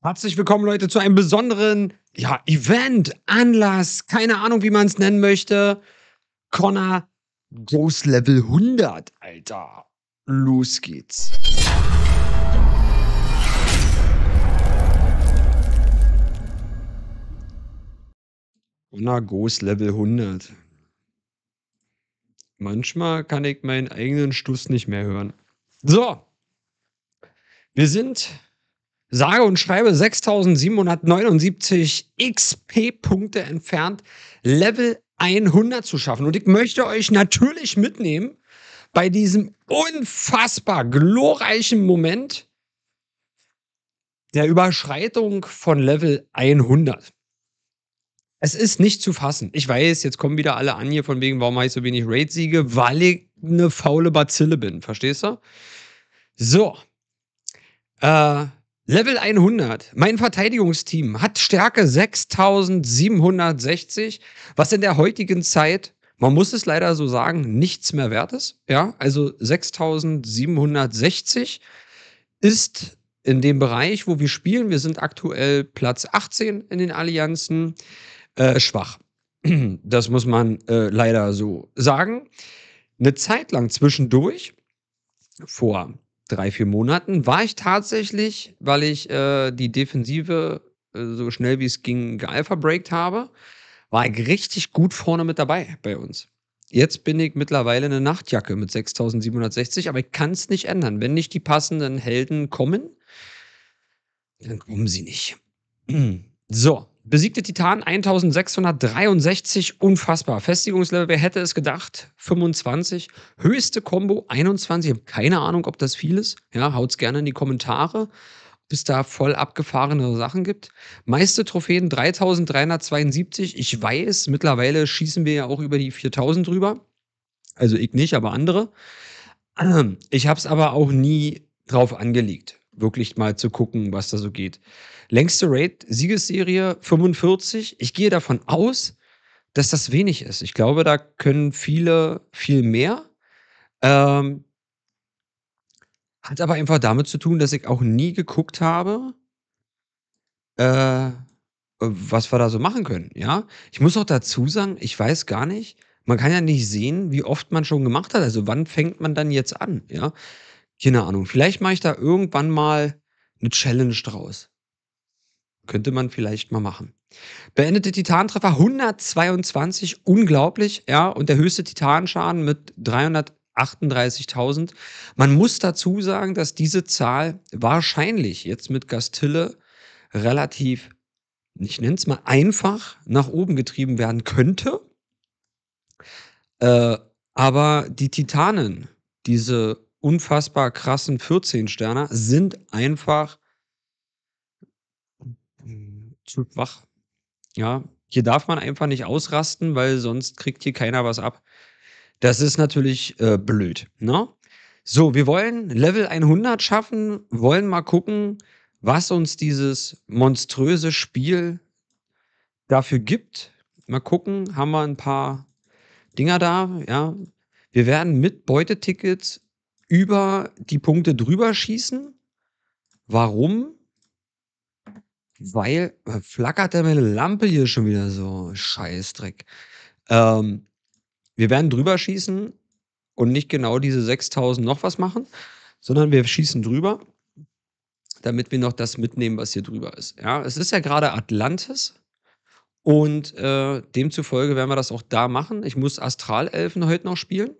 Herzlich willkommen, Leute, zu einem besonderen ja, Event, Anlass, keine Ahnung, wie man es nennen möchte. Connor Ghost Level 100, Alter. Los geht's. Connor Ghost Level 100. Manchmal kann ich meinen eigenen Stuss nicht mehr hören. So. Wir sind sage und schreibe 6779 XP-Punkte entfernt, Level 100 zu schaffen. Und ich möchte euch natürlich mitnehmen bei diesem unfassbar glorreichen Moment der Überschreitung von Level 100. Es ist nicht zu fassen. Ich weiß, jetzt kommen wieder alle an hier von wegen, warum habe ich so wenig Raid-Siege? Weil ich eine faule Bazille bin, verstehst du? So. Äh, Level 100. Mein Verteidigungsteam hat Stärke 6760, was in der heutigen Zeit, man muss es leider so sagen, nichts mehr wert ist. Ja, also 6760 ist in dem Bereich, wo wir spielen, wir sind aktuell Platz 18 in den Allianzen, äh, schwach. Das muss man äh, leider so sagen. Eine Zeit lang zwischendurch, vor drei, vier Monaten war ich tatsächlich, weil ich äh, die Defensive äh, so schnell wie es ging gealpha-breakt habe, war ich richtig gut vorne mit dabei bei uns. Jetzt bin ich mittlerweile eine Nachtjacke mit 6760, aber ich kann es nicht ändern. Wenn nicht die passenden Helden kommen, dann kommen sie nicht. So, Besiegte Titan 1663, unfassbar. Festigungslevel, wer hätte es gedacht? 25. Höchste Combo 21. Ich habe keine Ahnung, ob das viel ist. Ja, haut's gerne in die Kommentare, ob es da voll abgefahrene Sachen gibt. Meiste Trophäen 3372. Ich weiß, mittlerweile schießen wir ja auch über die 4000 drüber. Also ich nicht, aber andere. Ich habe es aber auch nie drauf angelegt wirklich mal zu gucken, was da so geht. Längste Raid-Siegesserie 45. Ich gehe davon aus, dass das wenig ist. Ich glaube, da können viele viel mehr. Ähm, hat aber einfach damit zu tun, dass ich auch nie geguckt habe, äh, was wir da so machen können. Ja, ich muss auch dazu sagen, ich weiß gar nicht. Man kann ja nicht sehen, wie oft man schon gemacht hat. Also wann fängt man dann jetzt an? Ja, keine Ahnung. Vielleicht mache ich da irgendwann mal eine Challenge draus. Könnte man vielleicht mal machen. Beendete Titantreffer 122, unglaublich, ja, und der höchste Titanschaden mit 338.000. Man muss dazu sagen, dass diese Zahl wahrscheinlich jetzt mit Gastille relativ, ich nenne es mal einfach, nach oben getrieben werden könnte. Äh, aber die Titanen, diese unfassbar krassen 14-Sterner sind einfach zu wach. Ja, hier darf man einfach nicht ausrasten, weil sonst kriegt hier keiner was ab. Das ist natürlich äh, blöd. Ne? So, wir wollen Level 100 schaffen, wollen mal gucken, was uns dieses monströse Spiel dafür gibt. Mal gucken, haben wir ein paar Dinger da. Ja, wir werden mit Beutetickets über die Punkte drüber schießen. Warum? Weil äh, flackert der meine Lampe hier schon wieder so. Scheißdreck. Ähm, wir werden drüber schießen und nicht genau diese 6000 noch was machen, sondern wir schießen drüber, damit wir noch das mitnehmen, was hier drüber ist. Ja, es ist ja gerade Atlantis. Und äh, demzufolge werden wir das auch da machen. Ich muss Astralelfen heute noch spielen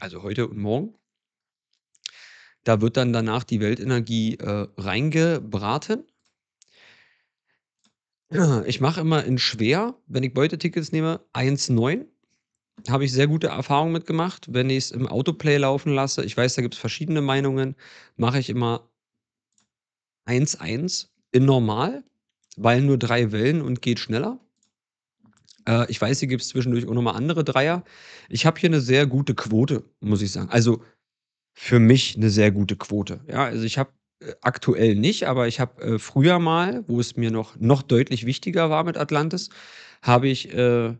also heute und morgen. Da wird dann danach die Weltenergie äh, reingebraten. Ich mache immer in schwer, wenn ich Beutetickets nehme, 1,9. Habe ich sehr gute Erfahrungen mitgemacht. Wenn ich es im Autoplay laufen lasse, ich weiß, da gibt es verschiedene Meinungen, mache ich immer 1,1 in normal, weil nur drei Wellen und geht schneller. Äh, ich weiß, hier gibt es zwischendurch auch nochmal andere Dreier. Ich habe hier eine sehr gute Quote, muss ich sagen. Also für mich eine sehr gute Quote. Ja, also ich habe äh, aktuell nicht, aber ich habe äh, früher mal, wo es mir noch, noch deutlich wichtiger war mit Atlantis, habe ich äh,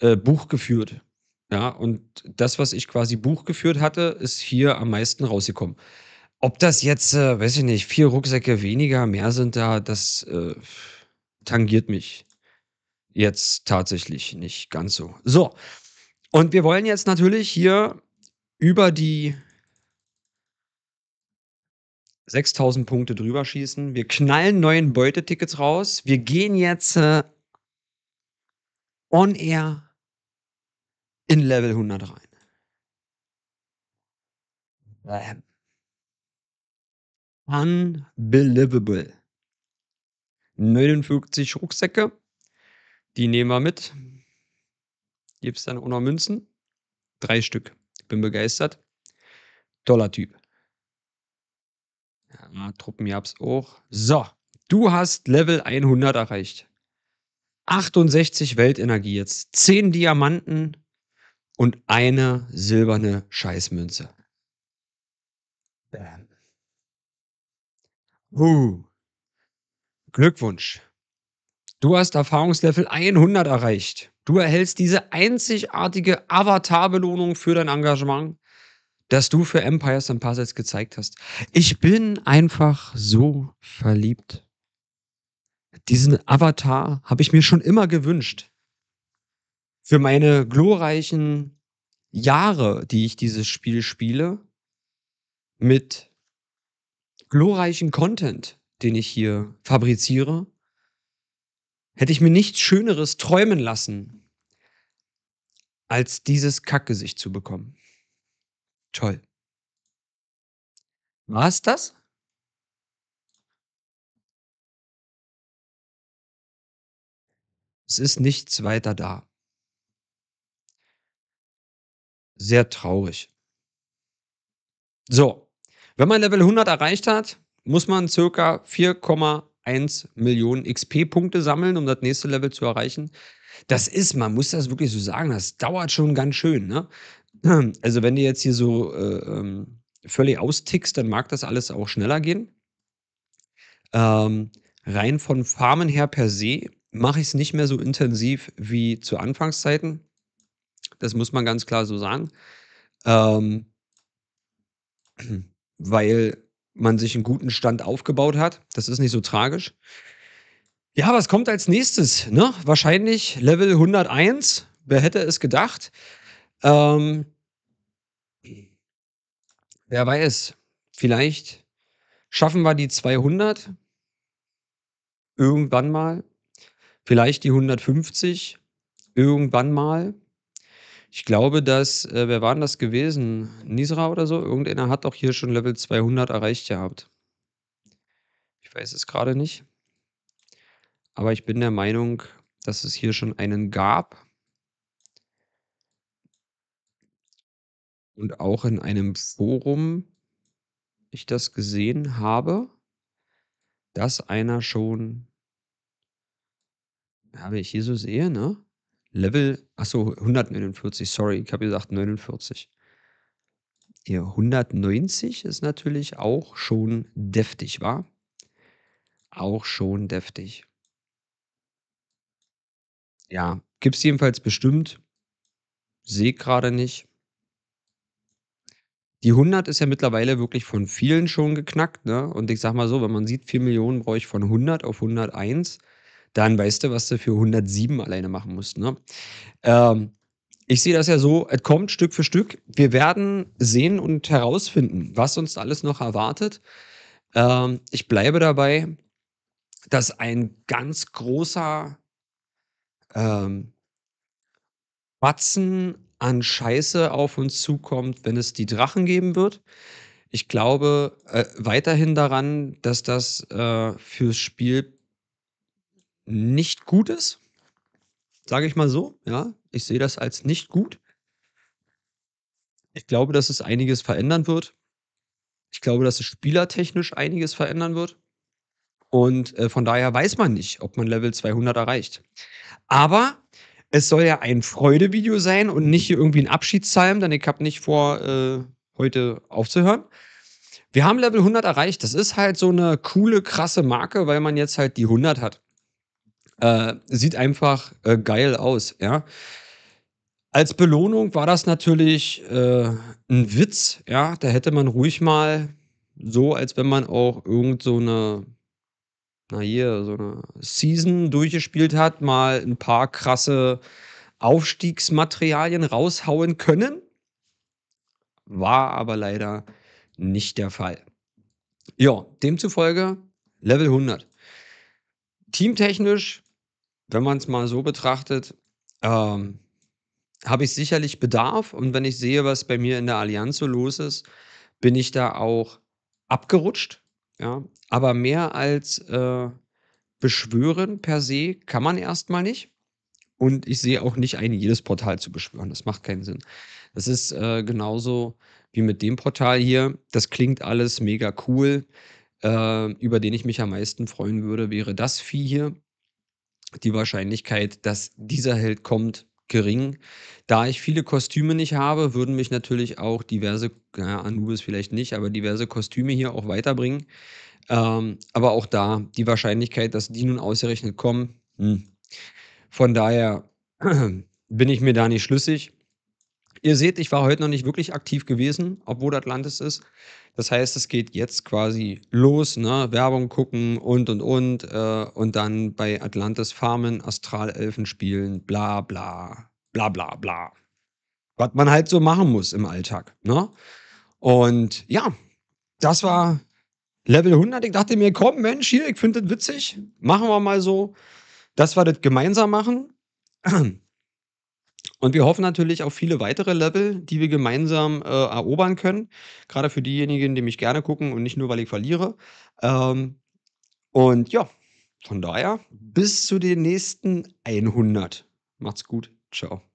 äh Buch geführt. Ja, und das, was ich quasi Buch geführt hatte, ist hier am meisten rausgekommen. Ob das jetzt, äh, weiß ich nicht, vier Rucksäcke weniger, mehr sind da, das äh, tangiert mich jetzt tatsächlich nicht ganz so. So, und wir wollen jetzt natürlich hier über die 6000 Punkte drüber schießen. Wir knallen neuen Beutetickets raus. Wir gehen jetzt äh, on air in Level 100 rein. Bam. Unbelievable. 59 Rucksäcke, die nehmen wir mit. Gibt es dann auch noch Münzen? Drei Stück. Bin begeistert. Dollar-Typ. Ja, Truppen gab auch. So, du hast Level 100 erreicht. 68 Weltenergie jetzt. 10 Diamanten und eine silberne Scheißmünze. Bam. Uh. Glückwunsch. Du hast Erfahrungslevel 100 erreicht. Du erhältst diese einzigartige Avatar-Belohnung für dein Engagement, das du für Empires and Puzzles gezeigt hast. Ich bin einfach so verliebt. Diesen Avatar habe ich mir schon immer gewünscht. Für meine glorreichen Jahre, die ich dieses Spiel spiele, mit glorreichen Content, den ich hier fabriziere hätte ich mir nichts Schöneres träumen lassen, als dieses Kackgesicht zu bekommen. Toll. War es das? Es ist nichts weiter da. Sehr traurig. So, wenn man Level 100 erreicht hat, muss man ca. 4, 1 Million XP-Punkte sammeln, um das nächste Level zu erreichen. Das ist, man muss das wirklich so sagen, das dauert schon ganz schön. Ne? Also wenn du jetzt hier so äh, ähm, völlig austickst, dann mag das alles auch schneller gehen. Ähm, rein von Farmen her per se mache ich es nicht mehr so intensiv wie zu Anfangszeiten. Das muss man ganz klar so sagen. Ähm, weil man sich einen guten Stand aufgebaut hat. Das ist nicht so tragisch. Ja, was kommt als nächstes? Ne? Wahrscheinlich Level 101. Wer hätte es gedacht? Ähm, wer weiß, vielleicht schaffen wir die 200 irgendwann mal. Vielleicht die 150 irgendwann mal. Ich glaube, dass, äh, wer war denn das gewesen? Nisra oder so? Irgendeiner hat auch hier schon Level 200 erreicht gehabt. Ich weiß es gerade nicht. Aber ich bin der Meinung, dass es hier schon einen gab. Und auch in einem Forum ich das gesehen habe, dass einer schon, habe ja, ich hier so sehe, ne? Level, achso, 149, sorry, ich habe gesagt 49. Ja, 190 ist natürlich auch schon deftig, war? Auch schon deftig. Ja, gibt es jedenfalls bestimmt. Sehe gerade nicht. Die 100 ist ja mittlerweile wirklich von vielen schon geknackt. Ne? Und ich sag mal so, wenn man sieht, 4 Millionen brauche ich von 100 auf 101 dann weißt du, was du für 107 alleine machen musst. Ne? Ähm, ich sehe das ja so, es kommt Stück für Stück. Wir werden sehen und herausfinden, was uns alles noch erwartet. Ähm, ich bleibe dabei, dass ein ganz großer ähm, Batzen an Scheiße auf uns zukommt, wenn es die Drachen geben wird. Ich glaube äh, weiterhin daran, dass das äh, fürs Spiel nicht gut ist, sage ich mal so. Ja, ich sehe das als nicht gut. Ich glaube, dass es einiges verändern wird. Ich glaube, dass es spielertechnisch einiges verändern wird. Und äh, von daher weiß man nicht, ob man Level 200 erreicht. Aber es soll ja ein Freudevideo sein und nicht hier irgendwie ein Abschiedssalm, denn ich habe nicht vor, äh, heute aufzuhören. Wir haben Level 100 erreicht. Das ist halt so eine coole, krasse Marke, weil man jetzt halt die 100 hat. Äh, sieht einfach äh, geil aus, ja. Als Belohnung war das natürlich äh, ein Witz, ja. Da hätte man ruhig mal so, als wenn man auch irgend so eine, na hier, so eine Season durchgespielt hat, mal ein paar krasse Aufstiegsmaterialien raushauen können. War aber leider nicht der Fall. Ja, demzufolge Level 100. Teamtechnisch wenn man es mal so betrachtet, ähm, habe ich sicherlich Bedarf und wenn ich sehe, was bei mir in der Allianz so los ist, bin ich da auch abgerutscht. Ja? Aber mehr als äh, beschwören per se kann man erstmal nicht. Und ich sehe auch nicht ein, jedes Portal zu beschwören. Das macht keinen Sinn. Das ist äh, genauso wie mit dem Portal hier. Das klingt alles mega cool. Äh, über den ich mich am meisten freuen würde, wäre das Vieh hier die Wahrscheinlichkeit, dass dieser Held kommt, gering. Da ich viele Kostüme nicht habe, würden mich natürlich auch diverse, ja, Anubis vielleicht nicht, aber diverse Kostüme hier auch weiterbringen. Ähm, aber auch da die Wahrscheinlichkeit, dass die nun ausgerechnet kommen, mh. Hm. von daher bin ich mir da nicht schlüssig. Ihr seht, ich war heute noch nicht wirklich aktiv gewesen, obwohl Atlantis ist. Das heißt, es geht jetzt quasi los, ne? Werbung gucken und und und äh, und dann bei Atlantis farmen, Astralelfen spielen, bla bla bla bla bla. Was man halt so machen muss im Alltag, ne? Und ja, das war Level 100. Ich dachte mir, komm Mensch, hier, ich finde das witzig, machen wir mal so, dass wir das gemeinsam machen. Und wir hoffen natürlich auf viele weitere Level, die wir gemeinsam äh, erobern können. Gerade für diejenigen, die mich gerne gucken und nicht nur, weil ich verliere. Ähm, und ja, von daher bis zu den nächsten 100. Macht's gut. Ciao.